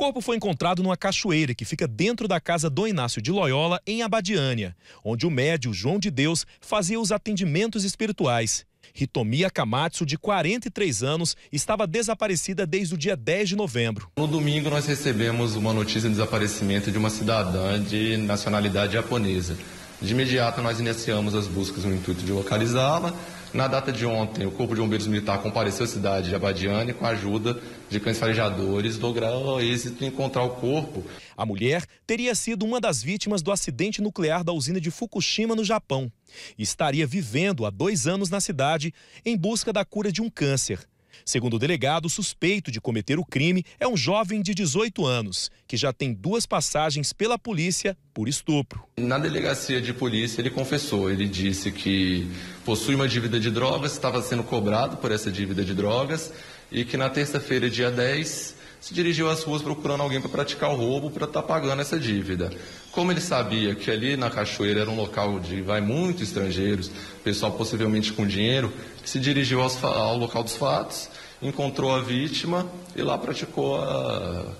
corpo foi encontrado numa cachoeira que fica dentro da casa do Inácio de Loyola, em Abadiânia, onde o médio João de Deus fazia os atendimentos espirituais. Ritomia Akamatsu, de 43 anos, estava desaparecida desde o dia 10 de novembro. No domingo, nós recebemos uma notícia de desaparecimento de uma cidadã de nacionalidade japonesa. De imediato, nós iniciamos as buscas no intuito de localizá-la. Na data de ontem, o Corpo de Bombeiros Militar compareceu à cidade de Abadiane com a ajuda de cães farejadores, logrou êxito em encontrar o corpo. A mulher teria sido uma das vítimas do acidente nuclear da usina de Fukushima, no Japão. Estaria vivendo há dois anos na cidade em busca da cura de um câncer. Segundo o delegado, o suspeito de cometer o crime é um jovem de 18 anos, que já tem duas passagens pela polícia por estupro. Na delegacia de polícia, ele confessou. Ele disse que possui uma dívida de drogas, estava sendo cobrado por essa dívida de drogas e que na terça-feira, dia 10, se dirigiu às ruas procurando alguém para praticar o roubo para estar tá pagando essa dívida. Como ele sabia que ali na cachoeira era um local de vai muito estrangeiros, pessoal possivelmente com dinheiro, se dirigiu aos, ao local dos fatos, encontrou a vítima e lá praticou a,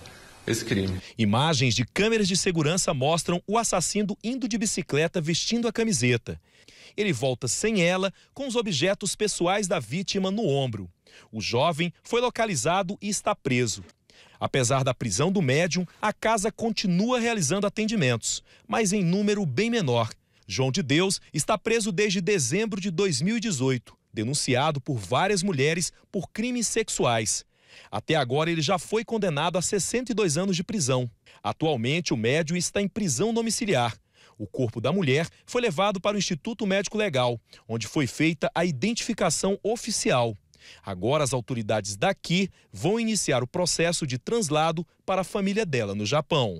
esse crime. Imagens de câmeras de segurança mostram o assassino indo de bicicleta vestindo a camiseta. Ele volta sem ela, com os objetos pessoais da vítima no ombro. O jovem foi localizado e está preso. Apesar da prisão do médium, a casa continua realizando atendimentos, mas em número bem menor. João de Deus está preso desde dezembro de 2018, denunciado por várias mulheres por crimes sexuais. Até agora, ele já foi condenado a 62 anos de prisão. Atualmente, o médium está em prisão domiciliar. O corpo da mulher foi levado para o Instituto Médico Legal, onde foi feita a identificação oficial. Agora as autoridades daqui vão iniciar o processo de translado para a família dela no Japão.